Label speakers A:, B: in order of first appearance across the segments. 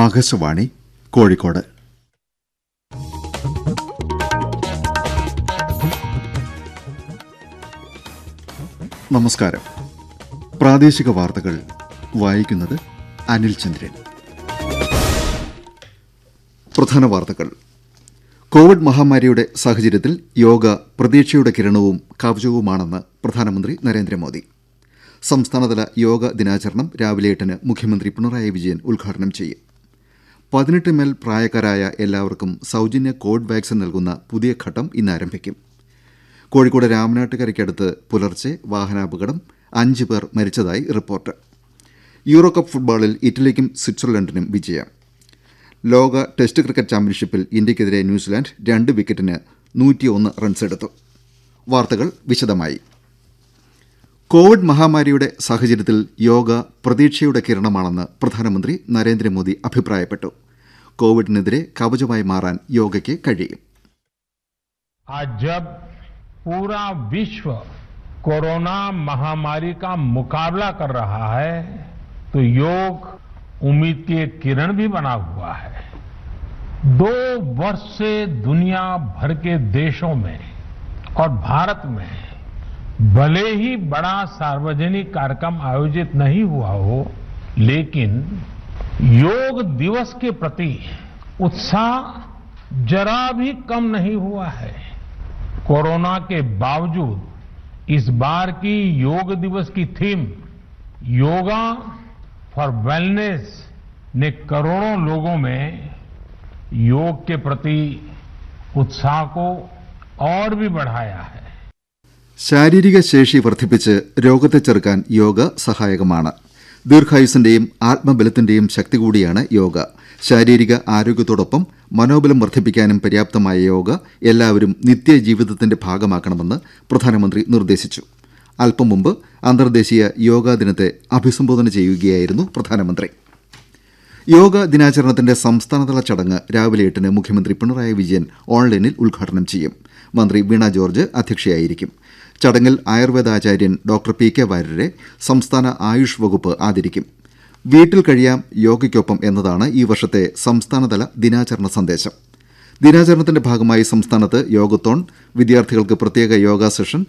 A: ആകാശവാണി കോഴിക്കോട് നമസ്കാരം പ്രാദേശിക വാർത്തകൾ വായിക്കുന്നത് അനിൽ ചന്ദ്രൻ പ്രധാന വാർത്തകൾ കോവിഡ് മഹാമാരിയുടെ സാഹചര്യത്തിൽ യോഗ പ്രതീക്ഷയുടെ കിരണവും കവചവുമാണെന്ന് പ്രധാനമന്ത്രി നരേന്ദ്രമോദി സംസ്ഥാനതല യോഗ ദിനാചരണം രാവിലെ എട്ടിന് മുഖ്യമന്ത്രി പിണറായി വിജയൻ ഉദ്ഘാടനം ചെയ്യും പതിനെട്ട് മേൽ പ്രായക്കാരായ എല്ലാവർക്കും സൗജന്യ കോവിഡ് വാക്സിൻ നൽകുന്ന പുതിയ ഘട്ടം ഇന്ന് ആരംഭിക്കും കോഴിക്കോട് രാമനാട്ടുകരയ്ക്കടുത്ത് പുലർച്ചെ വാഹനാപകടം അഞ്ച് പേർ മരിച്ചതായി റിപ്പോർട്ട് യൂറോ കപ്പ് ഫുട്ബോളിൽ ഇറ്റലിക്കും സ്വിറ്റ്സർലൻഡിനും വിജയം ലോക ടെസ്റ്റ് ക്രിക്കറ്റ് ചാമ്പ്യൻഷിപ്പിൽ ഇന്ത്യക്കെതിരെ ന്യൂസിലാൻഡ് രണ്ട് വിക്കറ്റിന് നൂറ്റിയൊന്ന് റൺസെടുത്തു വാർത്തകൾ വിശദമായി കോവിഡ് മഹാമാരിയുടെ സാഹചര്യത്തിൽ യോഗ പ്രതീക്ഷയുടെ കിരണമാണെന്ന് പ്രധാനമന്ത്രി നരേന്ദ്രമോദി അഭിപ്രായപ്പെട്ടു കോവിഡിനെതിരെ കവചമായി മാറാൻ യോഗയ്ക്ക് കഴിയും आज जब पूरा विश्व कोरोना महामारी का मुकाबला कर रहा है तो योग उम्मीद की एक किरण भी बना हुआ है दो वर्ष से दुनिया भर के देशों में और भारत में भले ही बड़ा सार्वजनिक कार्यक्रम आयोजित नहीं हुआ हो लेकिन योग दिवस के प्रति उत्साह जरा भी कम नहीं हुआ है कोरोना के बावजूद इस बार की योग दिवस की थीम योगा फॉर वेलनेस ने करोड़ों लोगों में योग के प्रति उत्साह को और भी बढ़ाया है ശാരീരിക ശേഷി വർദ്ധിപ്പിച്ച് രോഗത്തെ ചെറുക്കാൻ യോഗ സഹായകമാണ് ദീർഘായുസിന്റെയും ആത്മബലത്തിന്റെയും ശക്തി കൂടിയാണ് യോഗ ശാരീരിക ആരോഗ്യത്തോടൊപ്പം മനോബലം വർദ്ധിപ്പിക്കാനും പര്യാപ്തമായ യോഗ എല്ലാവരും നിത്യജീവിതത്തിന്റെ ഭാഗമാക്കണമെന്ന് പ്രധാനമന്ത്രി നിർദ്ദേശിച്ചു അല്പം മുമ്പ് അന്തർദേശീയ യോഗാ ദിനത്തെ അഭിസംബോധന ചെയ്യുകയായിരുന്നു പ്രധാനമന്ത്രി യോഗ ദിനാചരണത്തിന്റെ സംസ്ഥാനതല ചടങ്ങ് രാവിലെ എട്ടിന് മുഖ്യമന്ത്രി പിണറായി വിജയൻ ഓൺലൈനിൽ ഉദ്ഘാടനം ചെയ്യും മന്ത്രി വീണ ജോർജ് അധ്യക്ഷയായിരിക്കും ചടങ്ങിൽ ആയുർവേദാചാര്യൻ ഡോക്ടർ പി കെ വാര്യരെ സംസ്ഥാന ആയുഷ് വകുപ്പ് ആദരിക്കും വീട്ടിൽ കഴിയാം യോഗയ്ക്കൊപ്പം എന്നതാണ് ഈ വർഷത്തെ സംസ്ഥാനതല ദിനാചരണ സന്ദേശം ദിനാചരണത്തിന്റെ ഭാഗമായി സംസ്ഥാനത്ത് യോഗത്തോൺ വിദ്യാർത്ഥികൾക്ക് പ്രത്യേക യോഗ സെഷൻ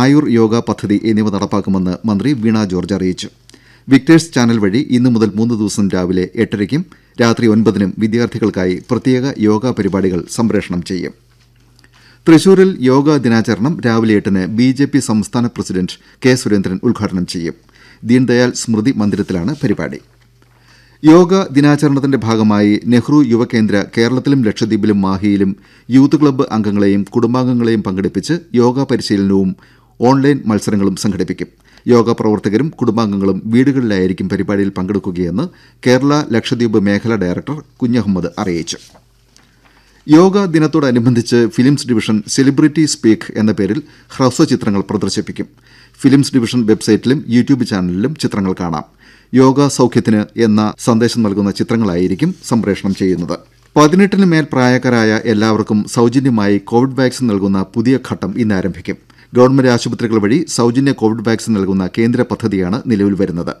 A: ആയുർ യോഗ പദ്ധതി എന്നിവ നടപ്പാക്കുമെന്ന് മന്ത്രി വീണ ജോർജ് അറിയിച്ചു വിക്ടേഴ്സ് ചാനൽ വഴി ഇന്നു മുതൽ മൂന്ന് ദിവസം രാവിലെ എട്ടരയ്ക്കും രാത്രി ഒൻപതിനും വിദ്യാർത്ഥികൾക്കായി പ്രത്യേക യോഗ പരിപാടികൾ സംപ്രേഷണം ചെയ്യും തൃശൂരിൽ യോഗാ ദിനാചരണം രാവിലെ എട്ടിന് ബിജെപി സംസ്ഥാന പ്രസിഡന്റ് കെ സുരേന്ദ്രൻ ഉദ്ഘാടനം ചെയ്യും ദീൻദയാൽ സ്മൃതി മന്ദിരത്തിലാണ് പരിപാടി യോഗ ദിനാചരണത്തിന്റെ ഭാഗമായി നെഹ്റു യുവകേന്ദ്ര കേരളത്തിലും ലക്ഷദ്വീപിലും മാഹിയിലും യൂത്ത് ക്ലബ്ബ് അംഗങ്ങളെയും കുടുംബാംഗങ്ങളെയും പങ്കെടുപ്പിച്ച് യോഗ പരിശീലനവും ഓൺലൈൻ മത്സരങ്ങളും സംഘടിപ്പിക്കും യോഗ പ്രവർത്തകരും കുടുംബാംഗങ്ങളും വീടുകളിലായിരിക്കും പരിപാടിയിൽ പങ്കെടുക്കുകയെന്ന് കേരള ലക്ഷദ്വീപ് മേഖലാ ഡയറക്ടർ കുഞ്ഞഹമ്മദ് അറിയിച്ചു യോഗ ദിനത്തോടനുബന്ധിച്ച് ഫിലിംസ് ഡിവിഷൻ സെലിബ്രിറ്റി സ്പീക്ക് എന്ന പേരിൽ ഹ്രസ്വ ചിത്രങ്ങൾ പ്രദർശിപ്പിക്കും ഫിലിംസ് ഡിവിഷൻ വെബ്സൈറ്റിലും യൂട്യൂബ് ചാനലിലും ചിത്രങ്ങൾ കാണാം യോഗ സൌഖ്യത്തിന് എന്ന സന്ദേശം നൽകുന്ന ചിത്രങ്ങളായിരിക്കും സംപ്രേഷണം ചെയ്യുന്നത് പതിനെട്ടിന് മേൽ പ്രായക്കാരായ എല്ലാവർക്കും സൌജന്യമായി കോവിഡ് വാക്സിൻ നൽകുന്ന പുതിയ ഘട്ടം ഇന്നാരംഭിക്കും ഗവൺമെന്റ് ആശുപത്രികൾ വഴി സൌജന്യ കോവിഡ് വാക്സിൻ നൽകുന്ന കേന്ദ്ര പദ്ധതിയാണ് നിലവിൽ വരുന്നത്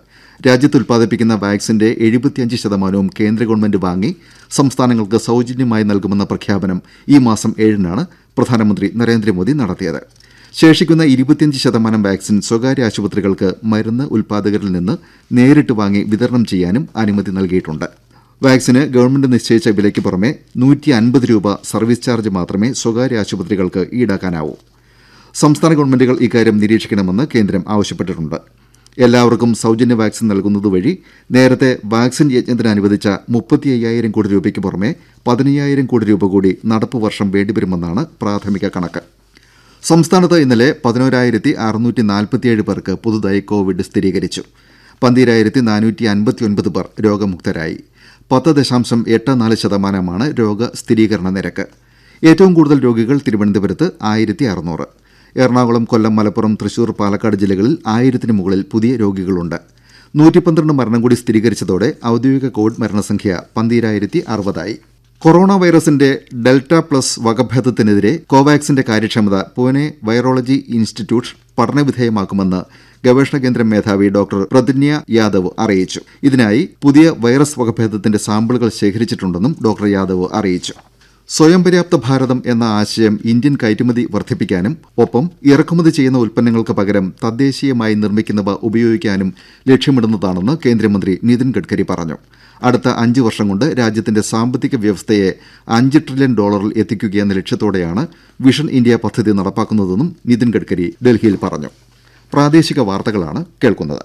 A: രാജ്യത്ത് ഉൽപ്പാദിപ്പിക്കുന്ന വാക്സിന്റെ എഴുപത്തിയഞ്ച് ശതമാനവും കേന്ദ്ര ഗവൺമെന്റ് വാങ്ങി സംസ്ഥാനങ്ങൾക്ക് സൌജന്യമായി നൽകുമെന്ന പ്രഖ്യാപനം ഈ മാസം ഏഴിനാണ് പ്രധാനമന്ത്രി നരേന്ദ്രമോദി നടത്തിയത് ശേഷിക്കുന്ന ഇരുപത്തിയഞ്ച് ശതമാനം വാക്സിൻ സ്വകാര്യ ആശുപത്രികൾക്ക് മരുന്ന് ഉൽപ്പാദകരിൽ നിന്ന് നേരിട്ട് വാങ്ങി വിതരണം ചെയ്യാനും അനുമതി നൽകിയിട്ടുണ്ട് വാക്സിന് ഗവൺമെന്റ് നിശ്ചയിച്ച വിലയ്ക്ക് പുറമെ നൂറ്റി രൂപ സർവീസ് ചാർജ് മാത്രമേ സ്വകാര്യ ആശുപത്രികൾക്ക് ഈടാക്കാനാവൂ സംസ്ഥാന ഗവൺമെന്റുകൾ ഇക്കാര്യം നിരീക്ഷിക്കണമെന്ന് കേന്ദ്രം ആവശ്യപ്പെട്ടിട്ടുണ്ട് എല്ലാവർക്കും സൌജന്യ വാക്സിൻ നൽകുന്നതുവഴി നേരത്തെ വാക്സിൻ യജ്ഞത്തിന് അനുവദിച്ച മുപ്പത്തി അയ്യായിരം കോടി രൂപയ്ക്ക് പുറമെ പതിനയ്യായിരം കോടി രൂപ കൂടി നടപ്പ് വർഷം വേണ്ടിവരുമെന്നാണ് പ്രാഥമിക കണക്ക് സംസ്ഥാനത്ത് ഇന്നലെ പതിനോരായിരത്തി അറുനൂറ്റി നാൽപ്പത്തിയേഴ് പേർക്ക് പുതുതായി കോവിഡ് സ്ഥിരീകരിച്ചു പന്തീരായിരത്തി നാനൂറ്റി അൻപത്തിയൊൻപത് പേർ രോഗമുക്തരായി പത്ത് ദശാംശം എട്ട് നാല് ശതമാനമാണ് രോഗസ്ഥിരീകരണ നിരക്ക് ഏറ്റവും കൂടുതൽ രോഗികൾ തിരുവനന്തപുരത്ത് ആയിരത്തി അറുന്നൂറ് എറണാകുളം കൊല്ലം മലപ്പുറം തൃശൂർ പാലക്കാട് ജില്ലകളിൽ ആയിരത്തിന് മുകളിൽ പുതിയ രോഗികളുണ്ട് നൂറ്റിപ്പന്ത്രണ്ട് മരണം കൂടി സ്ഥിരീകരിച്ചതോടെ ഔദ്യോഗിക കോവിഡ് മരണസംഖ്യ പന്തിരായിരത്തി അറുപതായി കൊറോണ വൈറസിന്റെ ഡെൽറ്റ പ്ലസ് വകഭേദത്തിനെതിരെ കോവാക്സിന്റെ കാര്യക്ഷമത പൂനെ വൈറോളജി ഇൻസ്റ്റിറ്റ്യൂട്ട് പഠനവിധേയമാക്കുമെന്ന് ഗവേഷണ കേന്ദ്രം മേധാവി ഡോക്ടർ പ്രതിജ്ഞ യാദവ് അറിയിച്ചു ഇതിനായി പുതിയ വൈറസ് വകഭേദത്തിന്റെ സാമ്പിളുകൾ ശേഖരിച്ചിട്ടുണ്ടെന്നും ഡോക്ടർ യാദവ് അറിയിച്ചു സ്വയം പര്യാപ്ത ഭാരതം എന്ന ആശയം ഇന്ത്യൻ കയറ്റുമതി വർദ്ധിപ്പിക്കാനും ഒപ്പം ഇറക്കുമതി ചെയ്യുന്ന ഉൽപ്പന്നങ്ങൾക്ക് പകരം തദ്ദേശീയമായി നിർമ്മിക്കുന്നവ ഉപയോഗിക്കാനും ലക്ഷ്യമിടുന്നതാണെന്ന് കേന്ദ്രമന്ത്രി നിതിൻ ഗഡ്കരി പറഞ്ഞു അടുത്ത അഞ്ച് വർഷം കൊണ്ട് രാജ്യത്തിന്റെ സാമ്പത്തിക വ്യവസ്ഥയെ അഞ്ച് ട്രില്യൺ ഡോളറിൽ എത്തിക്കുകയെന്ന ലക്ഷ്യത്തോടെയാണ് വിഷൻ ഇന്ത്യ പദ്ധതി നടപ്പാക്കുന്നതെന്നും നിതിൻ ഗഡ്കരി ഡൽഹിയിൽ പറഞ്ഞു പ്രാദേശിക വാർത്തകളാണ് കേൾക്കുന്നത്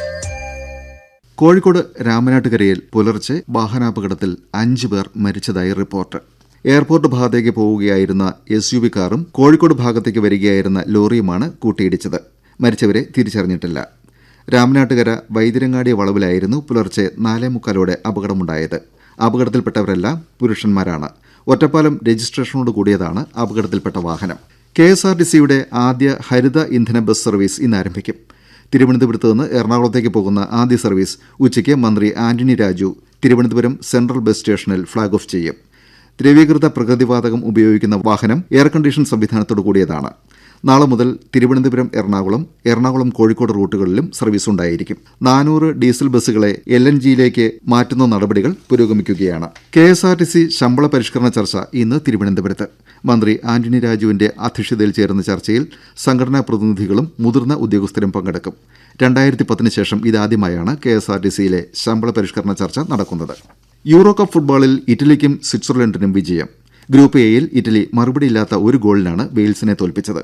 A: കോഴിക്കോട് രാമനാട്ടുകരയിൽ പുലർച്ചെ വാഹനാപകടത്തിൽ അഞ്ചു പേർ മരിച്ചതായി റിപ്പോർട്ട് എയർപോർട്ട് ഭാഗത്തേക്ക് പോവുകയായിരുന്ന എസ് യു വി കാറും കോഴിക്കോട് ഭാഗത്തേക്ക് വരികയായിരുന്ന ലോറിയുമാണ് കൂട്ടിയിടിച്ചത് മരിച്ചവരെ തിരിച്ചറിഞ്ഞിട്ടില്ല രാമനാട്ടുകര വൈതിരങ്ങാടി വളവിലായിരുന്നു പുലർച്ചെ നാലേ മുക്കാലോടെ അപകടമുണ്ടായത് അപകടത്തിൽപ്പെട്ടവരെല്ലാം പുരുഷന്മാരാണ് ഒറ്റപ്പാലം രജിസ്ട്രേഷനോട് കൂടിയതാണ് അപകടത്തിൽപ്പെട്ട വാഹനം കെ എസ് ആർ ടി സിയുടെ ആദ്യ ഹരിത ഇന്ധന ബസ് സർവീസ് ഇന്ന് ആരംഭിക്കും തിരുവനന്തപുരത്ത് നിന്ന് എറണാകുളത്തേക്ക് പോകുന്ന ആദ്യ സർവീസ് ഉച്ചയ്ക്ക് മന്ത്രി Antony Raju Thiruvananthapuram central bus സ്റ്റേഷനിൽ ഫ്ളാഗ് ഓഫ് ചെയ്യും ദ്രവീകൃത പ്രകൃതിവാതകം ഉപയോഗിക്കുന്ന വാഹനം എയർ കണ്ടീഷൻ സംവിധാനത്തോടു കൂടിയതാണ് നാളെ മുതൽ തിരുവനന്തപുരം എറണാകുളം എറണാകുളം കോഴിക്കോട് റൂട്ടുകളിലും സർവീസ് ഉണ്ടായിരിക്കും നാനൂറ് ഡീസൽ ബസ്സുകളെ എൽ എൻ ജിയിലേക്ക് മാറ്റുന്ന നടപടികൾ പുരോഗമിക്കുകയാണ് K S R T C ശമ്പള പരിഷ്കരണ ചർച്ച ഇന്ന് തിരുവനന്തപുരത്ത് മന്ത്രി ആന്റണി രാജുവിന്റെ അധ്യക്ഷതയിൽ ചേരുന്ന ചർച്ചയിൽ സംഘടനാ പ്രതിനിധികളും മുതിർന്ന ഉദ്യോഗസ്ഥരും പങ്കെടുക്കും രണ്ടായിരത്തി പത്തിന് ശേഷം ഇതാദ്യമായാണ് കെ എസ് ആർ ടി സിയിലെ ശമ്പള പരിഷ്കരണ ചർച്ച നടക്കുന്നത് യൂറോ കപ്പ് ഫുട്ബോളിൽ ഇറ്റലിക്കും സ്വിറ്റ്സർലൻഡിനും വിജയം ഗ്രൂപ്പ് എയിൽ ഇറ്റലി മറുപടിയില്ലാത്ത ഒരു ഗോളിനാണ് വെയിൽസിനെ തോൽപ്പിച്ചത്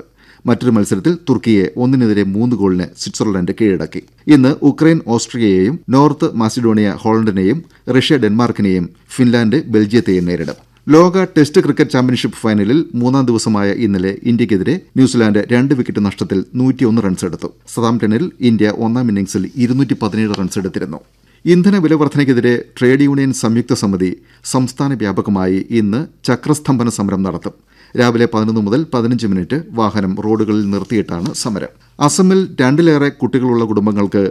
A: മറ്റൊരു മത്സരത്തിൽ തുർക്കിയെ ഒന്നിനെതിരെ മൂന്ന് ഗോളിന് സ്വിറ്റ്സർലൻഡ് കീഴടക്കി ഇന്ന് ഉക്രൈൻ ഓസ്ട്രിയയെയും നോർത്ത് മാസിഡോണിയ ഹോളണ്ടിനെയും റഷ്യ ഡെൻമാർക്കിനെയും ഫിൻലാൻഡ് ബെൽജിയത്തെയും നേരിടും ലോക ടെസ്റ്റ് ക്രിക്കറ്റ് ചാമ്പ്യൻഷിപ്പ് ഫൈനലിൽ മൂന്നാം ദിവസമായ ഇന്നലെ ഇന്ത്യക്കെതിരെ ന്യൂസിലാൻഡ് രണ്ട് വിക്കറ്റ് നഷ്ടത്തിൽ നൂറ്റിയൊന്ന് റൺസ് എടുത്തു സതാംപ്ടണിൽ ഇന്ത്യ ഒന്നാം ഇന്നിംഗ്സിൽ ഇരുന്നൂറ്റി പതിനേഴ് റൺസ് എടുത്തിരുന്നു ഇന്ധന വില വർധനയ്ക്കെതിരെ ട്രേഡ് യൂണിയൻ സംയുക്ത സമിതി സംസ്ഥാന വ്യാപകമായി ഇന്ന് ചക്രസ്തംഭന സമരം നടത്തും രാവിലെ പതിനൊന്ന് മുതൽ പതിനഞ്ച് മിനിറ്റ് വാഹനം റോഡുകളിൽ നിർത്തിയിട്ടാണ് സമരം അസമിൽ രണ്ടിലേറെ കുട്ടികളുള്ള കുടുംബങ്ങൾക്ക്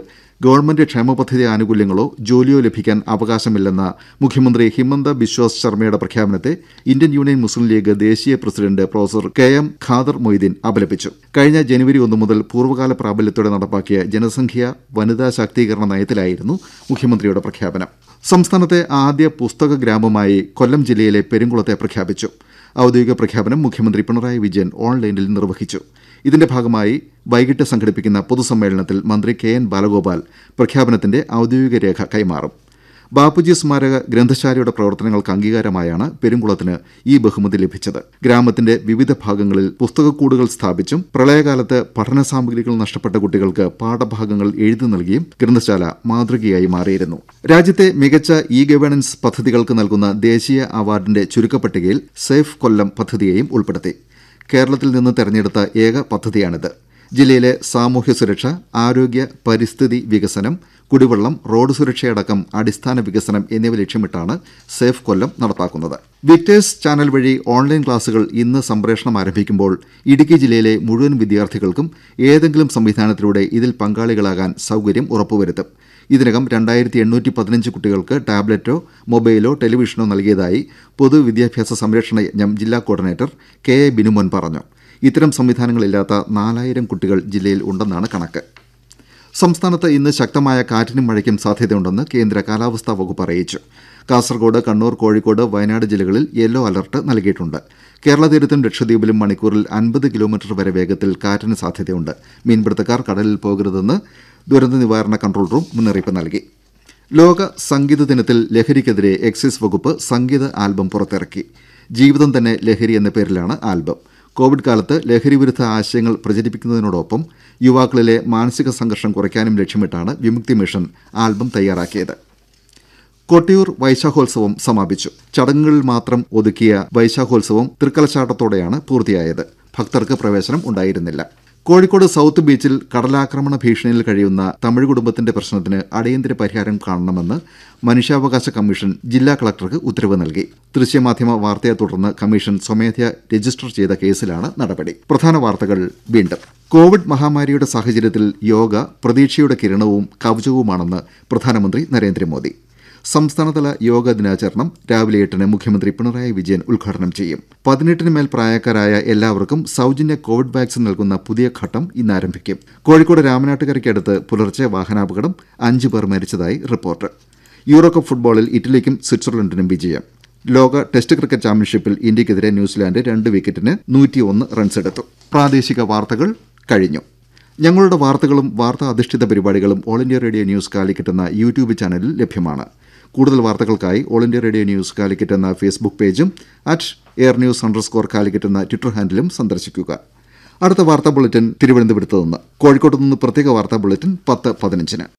A: ഗവൺമെന്റ് ക്ഷേമ പദ്ധതി ആനുകൂല്യങ്ങളോ ജോലിയോ ലഭിക്കാൻ അവകാശമില്ലെന്ന മുഖ്യമന്ത്രി ഹിമന്ത ബിശ്വാസ് ശർമ്മയുടെ പ്രഖ്യാപനത്തെ ഇന്ത്യൻ യൂണിയൻ മുസ്ലിം ലീഗ് ദേശീയ president professor K M Khader Moideen അപലപിച്ചു കഴിഞ്ഞ ജനുവരി ഒന്നു മുതൽ പൂർവ്വകാല പ്രാബല്യത്തോടെ നടപ്പാക്കിയ ജനസംഖ്യ വനിതാ ശാക്തീകരണ നയത്തിലായിരുന്നു മുഖ്യമന്ത്രിയുടെ പ്രഖ്യാപനം സംസ്ഥാനത്തെ ആദ്യ പുസ്തക ഗ്രാമമായി കൊല്ലം ജില്ലയിലെ പെരുങ്കുളത്തെ പ്രഖ്യാപിച്ചു ഔദ്യോഗിക പ്രഖ്യാപനം മുഖ്യമന്ത്രി പിണറായി വിജയൻ ഓൺലൈനിൽ നിർവഹിച്ചു ഇതിന്റെ ഭാഗമായി വൈകിട്ട് സംഘടിപ്പിക്കുന്ന പൊതുസമ്മേളനത്തിൽ മന്ത്രി കെ എൻ ബാലഗോപാൽ പ്രഖ്യാപനത്തിന്റെ ഔദ്യോഗിക രേഖ കൈമാറും ബാപ്പുജി സ്മാരക ഗ്രന്ഥശാലയുടെ പ്രവർത്തനങ്ങൾക്ക് അംഗീകാരമായാണ് പെരുംകുളത്തിന് ഈ ബഹുമതി ലഭിച്ചത് ഗ്രാമത്തിന്റെ വിവിധ ഭാഗങ്ങളിൽ പുസ്തകക്കൂടുകൾ സ്ഥാപിച്ചും പ്രളയകാലത്ത് പഠന സാമഗ്രികൾ നഷ്ടപ്പെട്ട കുട്ടികൾക്ക് പാഠഭാഗങ്ങൾ എഴുതി നൽകിയും ഗ്രന്ഥശാല മാതൃകയായി മാറിയിരുന്നു രാജ്യത്തെ മികച്ച ഇ ഗവേണൻസ് പദ്ധതികൾക്ക് നൽകുന്ന ദേശീയ അവാർഡിന്റെ ചുരുക്കപ്പട്ടികയിൽ സേഫ് കൊല്ലം പദ്ധതിയെയും ഉൾപ്പെടുത്തി കേരളത്തിൽ നിന്ന് തെരഞ്ഞെടുത്ത ഏക പദ്ധതിയാണിത് ജില്ലയിലെ സാമൂഹ്യ സുരക്ഷ ആരോഗ്യ പരിസ്ഥിതി വികസനം കുടിവെള്ളം റോഡ് സുരക്ഷയടക്കം അടിസ്ഥാന വികസനം എന്നിവ ലക്ഷ്യമിട്ടാണ് സേഫ് കൊല്ലം നടപ്പാക്കുന്നത് വിക്ടേഴ്സ് ചാനൽ വഴി ഓൺലൈൻ ക്ലാസുകൾ ഇന്ന് സംപ്രേഷണം ആരംഭിക്കുമ്പോൾ ഇടുക്കി ജില്ലയിലെ മുഴുവൻ വിദ്യാർത്ഥികൾക്കും ഏതെങ്കിലും സംവിധാനത്തിലൂടെ ഇതിൽ പങ്കാളികളാകാൻ സൌകര്യം ഉറപ്പുവരുത്തും ഇതിനകം രണ്ടായിരത്തി എണ്ണൂറ്റി പതിനഞ്ച് കുട്ടികൾക്ക് ടാബ്ലറ്റോ മൊബൈലോ ടെലിവിഷനോ നൽകിയതായി പൊതുവിദ്യാഭ്യാസ സംരക്ഷണ യജ്ഞം ജില്ലാ കോർഡിനേറ്റർ കെ എ ബിനുമോൻ പറഞ്ഞു ഇത്തരം സംവിധാനങ്ങളില്ലാത്ത നാലായിരം കുട്ടികൾ ജില്ലയിൽ ഉണ്ടെന്നാണ് കണക്ക് സംസ്ഥാനത്ത് ഇന്ന് ശക്തമായ കാറ്റിനും മഴയ്ക്കും സാധ്യതയുണ്ടെന്ന് കേന്ദ്ര കാലാവസ്ഥാ വകുപ്പ് അറിയിച്ചു കാസർഗോഡ് കണ്ണൂർ കോഴിക്കോട് വയനാട് ജില്ലകളിൽ യെല്ലോ അലർട്ട് നൽകിയിട്ടുണ്ട് കേരള തീരത്തും ലക്ഷദ്വീപിലും മണിക്കൂറിൽ അൻപത് കിലോമീറ്റർ വരെ വേഗത്തിൽ കാറ്റിന് സാധ്യതയുണ്ട് മീൻപിടുത്തക്കാർ കടലിൽ പോകരുതെന്ന് ദുരന്ത നിവാരണ കൺട്രോൾ റൂം മുന്നറിയിപ്പ് നൽകി ലോക സംഗീത ദിനത്തിൽ ലഹരിക്കെതിരെ എക്സൈസ് വകുപ്പ് സംഗീത ആൽബം പുറത്തിറക്കി ജീവിതം തന്നെ ലഹരി എന്ന പേരിലാണ് ആൽബം കോവിഡ് കാലത്ത് ലഹരി വിരുദ്ധ ആശയങ്ങൾ പ്രചരിപ്പിക്കുന്നതിനോടൊപ്പം യുവാക്കളിലെ മാനസിക സംഘർഷം കുറയ്ക്കാനും ലക്ഷ്യമിട്ടാണ് വിമുക്തി മിഷൻ ആൽബം തയ്യാറാക്കിയത് കൊട്ടിയൂർ വൈശാഖോത്സവം സമാപിച്ചു ചടങ്ങുകളിൽ മാത്രം ഒതുക്കിയ വൈശാഖോത്സവം തൃക്കലശാട്ടത്തോടെയാണ് പൂർത്തിയായത് ഭക്തർക്ക് പ്രവേശനം ഉണ്ടായിരുന്നില്ല കോഴിക്കോട് സൌത്ത് ബീച്ചിൽ കടലാക്രമണ ഭീഷണിയിൽ കഴിയുന്ന തമിഴ് കുടുംബത്തിന്റെ പ്രശ്നത്തിന് അടിയന്തര പരിഹാരം കാണണമെന്ന് മനുഷ്യാവകാശ കമ്മീഷൻ ജില്ലാ കളക്ടർക്ക് ഉത്തരവ് നൽകി ദൃശ്യമാധ്യമ വാർത്തയെ തുടർന്ന് കമ്മീഷൻ സ്വമേധയാ രജിസ്റ്റർ ചെയ്ത കേസിലാണ് നടപടി പ്രധാന വാർത്തകൾ വീണ്ടും കോവിഡ് മഹാമാരിയുടെ സാഹചര്യത്തിൽ യോഗ പ്രതീക്ഷയുടെ കിരണവും കവചവുമാണെന്ന് പ്രധാനമന്ത്രി നരേന്ദ്രമോദി സംസ്ഥാനതല യോഗാ ദിനാചരണം രാവിലെ എട്ടിന് മുഖ്യമന്ത്രി പിണറായി വിജയൻ ഉദ്ഘാടനം ചെയ്യും പതിനെട്ടിന് മേൽ പ്രായക്കാരായ എല്ലാവർക്കും സൌജന്യ കോവിഡ് വാക്സിൻ നൽകുന്ന പുതിയ ഘട്ടം ഇന്ന് ആരംഭിക്കും കോഴിക്കോട് രാമനാട്ടുകരയ്ക്കടുത്ത് പുലർച്ചെ വാഹനാപകടം അഞ്ചു പേർ മരിച്ചതായി റിപ്പോർട്ട് യൂറോകപ്പ് ഫുട്ബോളിൽ ഇറ്റലിക്കും സ്വിറ്റ്സർലൻഡിനും വിജയം ലോക ടെസ്റ്റ് ക്രിക്കറ്റ് ചാമ്പ്യൻഷിപ്പിൽ ഇന്ത്യക്കെതിരെ ന്യൂസിലാൻഡ് രണ്ട് വിക്കറ്റിന് നൂറ്റിയൊന്ന് റൺസെടുത്തു പ്രാദേശിക വാർത്തകൾ കഴിഞ്ഞു ഞങ്ങളുടെ വാർത്തകളും വാർത്താ അധിഷ്ഠിത പരിപാടികളും All India Radio News Calicut എന്ന യൂട്യൂബ് ചാനലിൽ ലഭ്യമാണ് കൂടുതൽ വാർത്തകൾക്കായി All India Radio News Calicut എന്ന ഫേസ്ബുക്ക് പേജും at air news underscore Calicut എന്ന ട്വിറ്റർ ഹാൻഡിലും സന്ദർശിക്കുക അടുത്ത വാർത്താ ബുള്ളറ്റിൻ തിരുവനന്തപുരത്ത് നിന്ന് കോഴിക്കോട്ട് നിന്ന് പ്രത്യേക വാർത്താ ബുള്ളറ്റിൻ പത്ത് പതിനഞ്ചിന്